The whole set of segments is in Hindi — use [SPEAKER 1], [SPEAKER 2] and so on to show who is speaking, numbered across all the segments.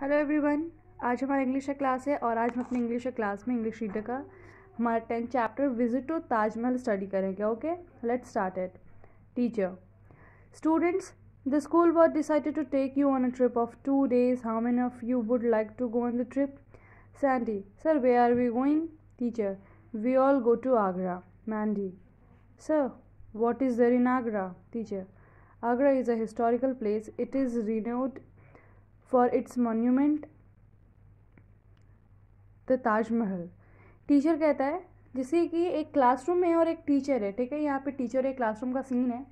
[SPEAKER 1] हेलो एवरीवन आज हमारा इंग्लिश का क्लास है और आज हम अपने इंग्लिश क्लास में इंग्लिश रीडर का हमारा tenth chapter visit to Taj Mahal study करेंगे okay let start it teacher students the school was decided to take you on a trip of two days how many of you would like to go on the trip Sandy sir where are we going teacher we all go to Agra Mandy sir what is there in Agra teacher Agra is a historical place it is renowned for its monument the Taj Mahal teacher कहता है जैसे कि एक क्लासरूम है और एक टीचर है ठीक है यहाँ पे टीचर एक क्लासरूम का सीन है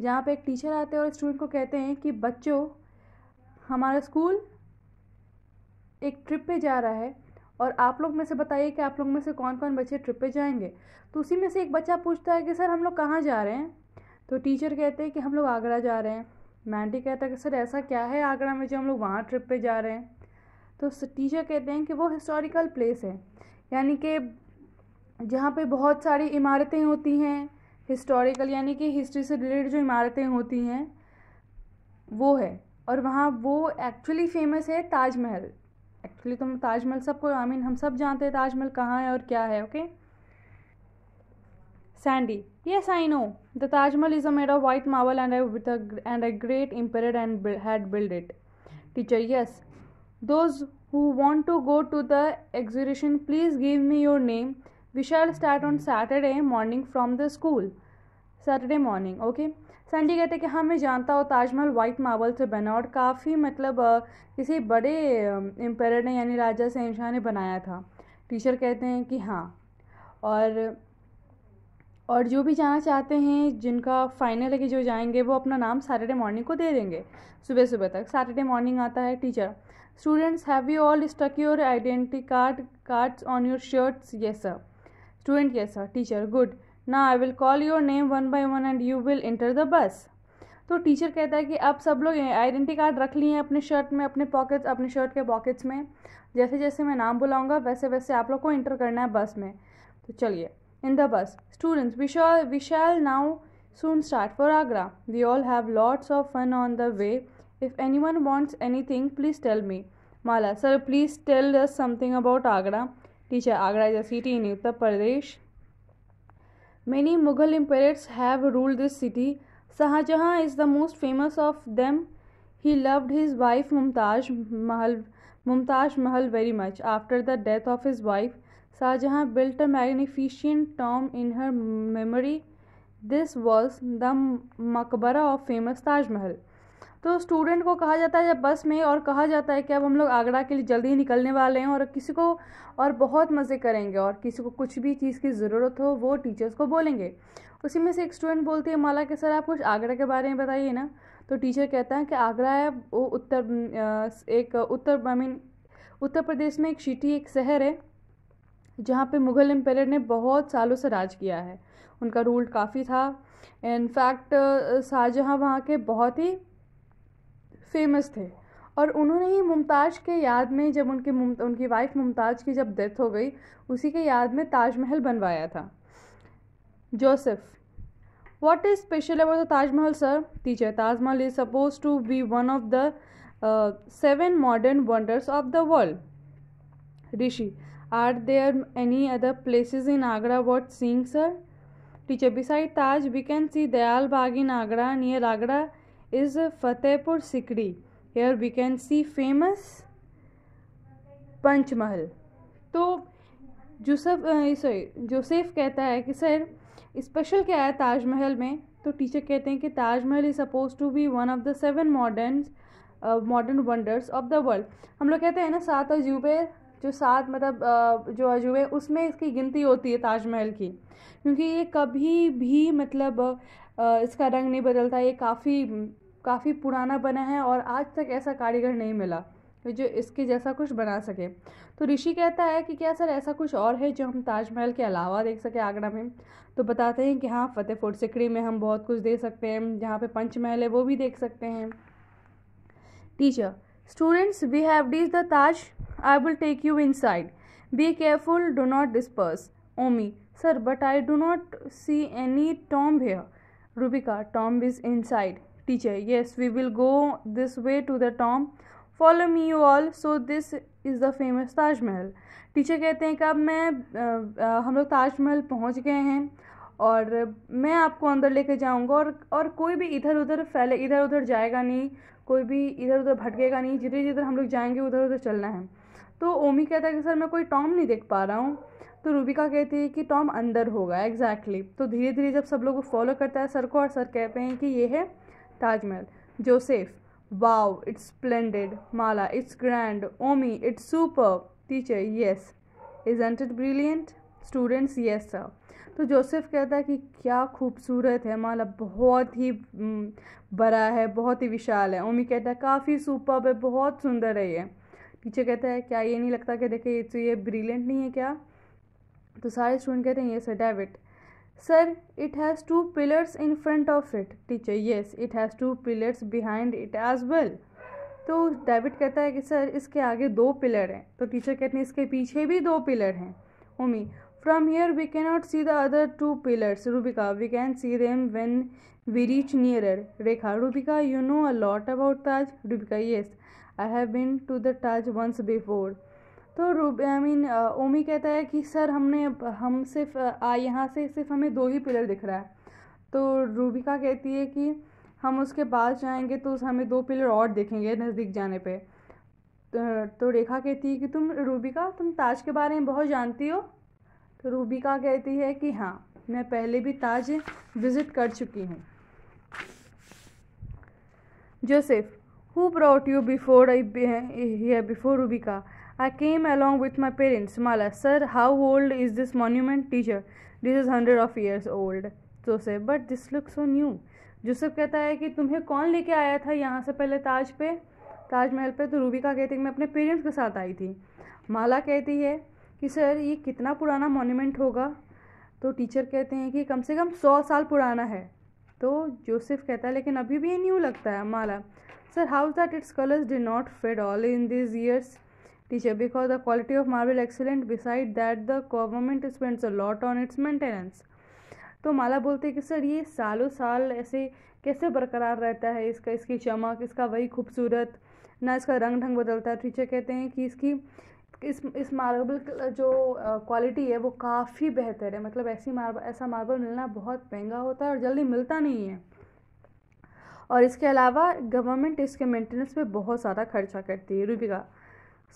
[SPEAKER 1] जहाँ पे एक टीचर आते हैं और स्टूडेंट को कहते हैं कि बच्चों हमारा स्कूल एक ट्रिप पे जा रहा है और आप लोग में से बताइए कि आप लोग में से कौन कौन बच्चे ट्रिप पे जाएंगे तो उसी में से एक बच्चा पूछता है कि सर हम लोग कहाँ जा रहे हैं तो टीचर कहते हैं कि हम लोग आगरा जा रहे हैं मैंटी कहता है कि सर ऐसा क्या है आगरा में जो हम लोग वहाँ ट्रिप पे जा रहे हैं तो टीचर कहते हैं कि वो हिस्टोरिकल प्लेस है यानी कि जहाँ पे बहुत सारी इमारतें होती हैं हिस्टोरिकल यानी कि हिस्ट्री से रिलेटेड जो इमारतें होती हैं वो है और वहाँ वो एक्चुअली फेमस है ताजमहल एक्चुअली तो ताजमहल सबको आई मीन हम सब जानते हैं ताजमहल कहाँ है और क्या है okay okay? Sandy, yes, I know. The Taj Mahal is made of white marble, and I, with a and a great emperor and bu- had built it. Teacher, yes. Those who want to go to the exhibition, please give me your name. We shall start on Saturday morning from the school. Saturday morning. Okay. Sandy कहते हैं कि हाँ मैं जानता हूँ ताजमहल वाइट मार्बल से बना और काफ़ी मतलब किसी बड़े एम्पायर ने यानी राजा शहनशाह ने बनाया था टीचर कहते हैं कि हाँ और और जो भी जाना चाहते हैं जिनका फ़ाइनल है कि जो जाएंगे वो अपना नाम सैटरडे मॉर्निंग को दे देंगे सुबह सुबह तक सैटरडे मॉर्निंग आता है teacher students have you all stuck your identity card cards on your shirts yes sir student yes sir teacher good ना I will call your name one by one and you will enter the bus तो टीचर कहता है कि आप सब लोग आइडेंटी कार्ड रख लिए हैं अपने शर्ट में अपने पॉकेट्स अपने शर्ट के पॉकेट्स में जैसे जैसे मैं नाम बुलाऊंगा वैसे वैसे आप लोग को इंटर करना है बस में तो चलिए in the bus. Students, we shall, we shall now soon start for Agra. We all have lots of fun on the way. If anyone wants anything, please tell me. Mala, sir, please tell us something about Agra. Teacher, Agra is a city in Uttar Pradesh. Many Mughal emperors have ruled this city. Shahjahan is the most famous of them. He loved his wife Mumtaz Mahal, Mumtaz Mahal very much. After the death of his wife, Shah Jahan built a tomb in her memory this was the maqbara of famous Taj Mahal तो स्टूडेंट को कहा जाता है जब बस में और कहा जाता है कि अब हम लोग आगरा के लिए जल्दी ही निकलने वाले हैं और किसी को और बहुत मज़े करेंगे और किसी को कुछ भी चीज़ की ज़रूरत हो वो टीचर्स को बोलेंगे उसी में से एक स्टूडेंट बोलती है माला के सर आप कुछ आगरा के बारे में बताइए ना तो टीचर कहता है कि आगरा है वो उत्तर एक उत्तर आई मीन उत्तर प्रदेश में एक सिटी एक शहर है जहाँ पे मुग़ल एम्पायर ने बहुत सालों से राज किया है उनका रूल काफ़ी था इनफैक्ट शाहजहाँ वहाँ के बहुत ही फेमस थे और उन्होंने ही मुमताज़ के याद में जब उनके उनकी वाइफ मुमताज़ की जब डेथ हो गई उसी के याद में ताजमहल बनवाया था Joseph what is special about the Taj Mahal sir teacher Taj Mahal is suppose to be one of the seven modern wonders of the world Rishi Are there any other places in Agra worth seeing, sir? Teacher, beside Taj, we can see Dayal Bagh in Agra. Near Agra is Fatehpur Sikri. Here we can see famous Panch Mahal तो जोसफ सॉरी जोसेफ कहता है कि सर स्पेशल क्या है ताजमहल में तो टीचर कहते हैं कि Taj Mahal is suppose to be one of the seven modern modern wonders of the world हम लोग कहते हैं ना सात अजूबे जो सात मतलब जो अजूबे उसमें इसकी गिनती होती है ताजमहल की क्योंकि ये कभी भी मतलब इसका रंग नहीं बदलता ये काफ़ी काफ़ी पुराना बना है और आज तक ऐसा कारीगर नहीं मिला जो इसके जैसा कुछ बना सके तो ऋषि कहता है कि क्या सर ऐसा कुछ और है जो हम ताजमहल के अलावा देख सके आगरा में तो बताते हैं कि हाँ फतेहपुर सिकड़ी में हम बहुत कुछ देख सकते हैं जहाँ पे पंचमहल है वो भी देख सकते हैं teacher students we have these the Taj I will take you inside. Be careful, do not disperse. Omi, sir, but I do not see any Tom here. Rubika, Tom is inside. Teacher, yes, we will go this way to the Tom. Follow me, you all. So this is the famous Taj Mahal. Teacher कहते हैं कि अब मैं हम लोग ताजमहल पहुँच गए हैं और मैं आपको अंदर लेके जाऊंगा और और कोई भी इधर उधर फैले इधर उधर जाएगा नहीं कोई भी इधर उधर भटकेगा नहीं जिधर जिधर हम लोग जाएंगे उधर उधर चलना है तो ओमी कहता है कि सर मैं कोई टॉम नहीं देख पा रहा हूँ तो रूबिका कहती है कि टॉम अंदर होगा एग्जैक्टली exactly. तो धीरे धीरे जब सब लोग फॉलो करता है सर को और सर कहते हैं कि ये है Taj Mahal Joseph wow it's splendid Mala it's grand Omi it's super teacher yes isn't it brilliant students yes sir तो जोसेफ कहता है कि क्या खूबसूरत है माला बहुत ही बड़ा है बहुत ही विशाल है ओमी कहता है काफ़ी सुपर है बहुत सुंदर है ये टीचर कहता है क्या ये नहीं लगता कि देखिए तो ये ब्रिलियंट नहीं है क्या तो सारे स्टूडेंट कहते हैं ये sir David sir it has two pillars in front of it teacher yes it has two pillars behind it as well तो डेविड कहता है कि सर इसके आगे दो पिलर हैं तो टीचर कहते हैं इसके पीछे भी दो पिलर हैं Omi from here we can not see the other two pillars Rubika we can see them when we reach nearer Rekha Rubika you know a lot about Taj Rubika yes I have been to the Taj once before तो रूब आई मीन ओमी कहता है कि सर हमने हम सिर्फ uh, आ यहाँ से सिर्फ हमें दो ही पिलर दिख रहा है तो रूबिका कहती है कि हम उसके पास जाएंगे तो हमें दो पिलर और देखेंगे नज़दीक जाने पे तो, तो रेखा कहती है कि तुम रूबिका तुम ताज के बारे में बहुत जानती हो तो रूबिका कहती है कि हाँ मैं पहले भी ताज विज़िट कर चुकी हूँ Joseph who brought you before before Rubika I came along with my parents Mala sir how old is this monument teacher this is hundred of years old तो से but this look so new Joseph कहता है कि तुम्हें कौन लेके आया था यहाँ से पहले ताज पे ताजमहल पे तो रूबिका कहती है मैं अपने पेरेंट्स के साथ आई थी माला कहती है कि सर ये कितना पुराना मोन्यूमेंट होगा तो टीचर कहते हैं कि कम से कम सौ साल पुराना है तो जोसेफ कहता है लेकिन अभी भी ये न्यू लगता है Mala sir how that its colours did not fade all in this years teacher because the quality of marble excellent beside that the government spends a lot on its maintenance तो माला बोलते हैं कि सर ये सालों साल ऐसे कैसे बरकरार रहता है इसका इसकी चमक इसका वही खूबसूरत ना इसका रंग ढंग बदलता है टीचर कहते हैं कि इसकी इस इस मार्बल जो क्वालिटी है वो काफ़ी बेहतर है मतलब ऐसी मार्बल ऐसा मार्बल मिलना बहुत महंगा होता है और जल्दी मिलता नहीं है और इसके अलावा गवर्नमेंट इसके मेंटेनेंस पे बहुत ज़्यादा खर्चा करती है Rubika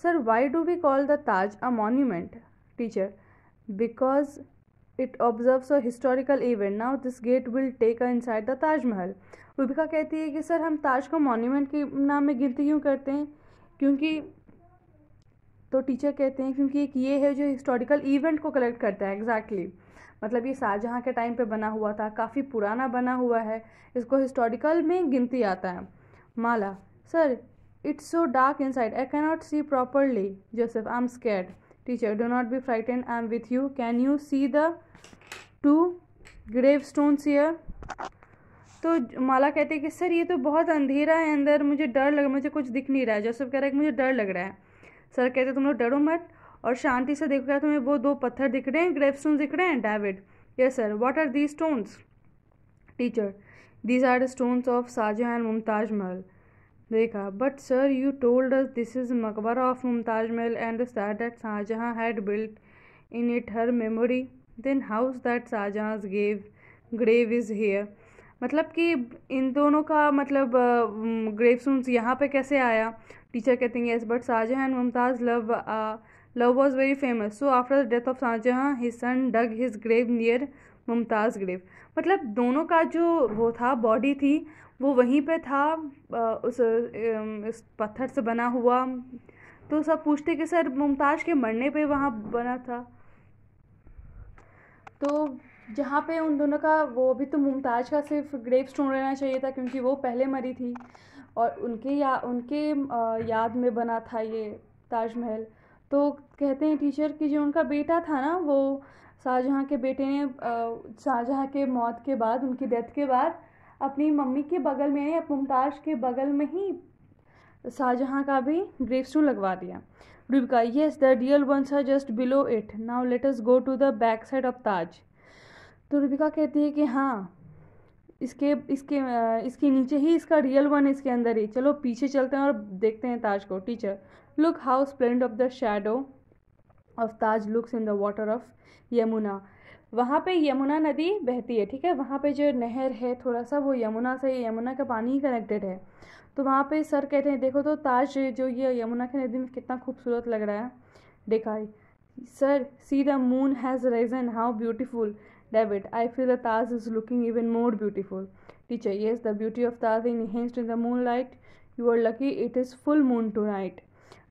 [SPEAKER 1] sir why do we call the Taj a monument teacher because it observes a historical event now this gate will take a inside the Taj Mahal Rubika कहती है कि सर हम ताज को मॉन्यूमेंट के नाम में गिनती क्यों करते हैं क्योंकि तो टीचर कहते हैं क्योंकि एक ये है जो हिस्टोरिकल इवेंट को कलेक्ट करता है एग्जैक्टली exactly. मतलब ये शाहजहाँ के टाइम पे बना हुआ था काफ़ी पुराना बना हुआ है इसको हिस्टोरिकल में गिनती आता है Mala sir it's so dark inside I cannot see properly Joseph I am scared teacher do not be frighten I am with you can you see the two grave stones here तो माला कहते हैं कि सर ये तो बहुत अंधेरा है अंदर मुझे डर लग मुझे कुछ दिख नहीं रहा है जोसेफ कह रहा है कि मुझे डर लग रहा है सर कहते तुम लोग डरो मत और शांति से देखो क्या तुम्हें वो दो पत्थर दिख रहे हैं ग्रेव स्टोन दिख रहे हैं David yes sir what are the stones teacher these are stones of and Mumtaz Mahal देखा but sir you told us this is मकबरा of Mumtaz Mahal and the that Shah Jahan had built in it her memory then house that Shah Jahan gave grave is here मतलब कि इन दोनों का मतलब सूंस यहाँ पर कैसे आया टीचर कहते हैं yes but Shah Jahan and Mumtaz love love was very famous so after the death of Shah Jahan his son dug his grave near Mumtaz grave मतलब दोनों का जो वो था बॉडी थी वो वहीं पे था उस, उस पत्थर से बना हुआ तो सब पूछते कि सर मुमताज़ के मरने पे वहाँ बना था तो जहाँ पे उन दोनों का वो भी तो मुमताज़ का सिर्फ ग्रेप स्टोन रहना चाहिए था क्योंकि वो पहले मरी थी और उनके या उनके याद में बना था ये ताजमहल तो कहते हैं टीचर कि जो उनका बेटा था ना वो शाहजहाँ के बेटे ने शाहजहाँ के मौत के बाद उनकी डेथ के बाद अपनी मम्मी के बगल में या मुमताज़ के बगल में ही शाहजहाँ का भी ग्रेप स्टोन लगवा दिया Rubika yes the real ones are just below it now let us go to the back side of Taj तो रूपिका कहती है कि हाँ इसके इसके इसके नीचे ही इसका रियल वन इसके अंदर ही चलो पीछे चलते हैं और देखते हैं ताज को teacher look how splendid of the shadow of Taj looks in the water of Yamuna वहाँ पे यमुना नदी बहती है ठीक है वहाँ पे जो नहर है थोड़ा सा वो यमुना से यमुना का पानी ही कनेक्टेड है तो वहाँ पे सर कहते हैं देखो तो ताज जो ये यमुना की नदी में कितना खूबसूरत लग रहा है देखा sir see the moon has risen how beautiful David, I feel the Taj is looking even more beautiful. Teacher, yes, the beauty of Taj enhanced in the moonlight. You are lucky it is full moon tonight.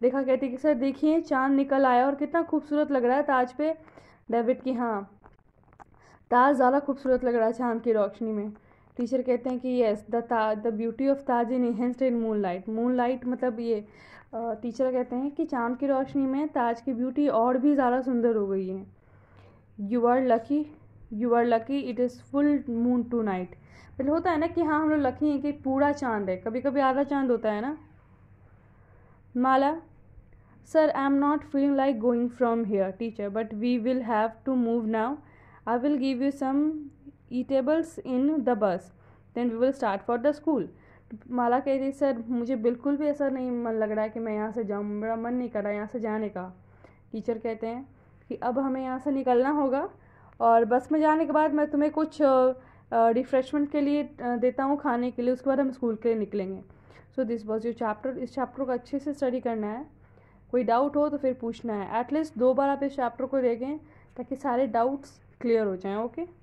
[SPEAKER 1] देखा कहती कि सर देखिए चांद निकल आया और कितना खूबसूरत लग रहा है ताज पे डेविड की हाँ ताज ज़्यादा खूबसूरत लग रहा है चांद की रोशनी में टीचर कहते हैं कि yes the Taj the beauty of Taj in enhanced in moon light moon light मतलब ये टीचर कहते हैं कि चांद की रोशनी में ताज की ब्यूटी और भी ज़्यादा सुंदर हो गई है you are lucky you are lucky it is full moon tonight पहले होता है ना कि हाँ हम लोग लकी हैं कि पूरा चांद है कभी कभी आधा चांद होता है ना Mala sir I am not feeling like going from here teacher but we will have to move now I will give you some eatables in the bus then we will start for the school Mala कह रही सर मुझे बिल्कुल भी ऐसा नहीं मन लग रहा है कि मैं यहाँ से जाऊँ मेरा मन नहीं कर रहा है यहाँ से जाने का टीचर कहते हैं कि अब हमें यहाँ से निकलना होगा और बस में जाने के बाद मैं तुम्हें कुछ रिफ़्रेशमेंट के लिए देता हूँ खाने के लिए उसके बाद हम स्कूल के लिए निकलेंगे so this was your chapter इस चैप्टर को अच्छे से स्टडी करना है कोई डाउट हो तो फिर पूछना है एटलीस्ट दो बार आप इस चैप्टर को देखें ताकि सारे डाउट्स क्लियर हो जाएँ ओके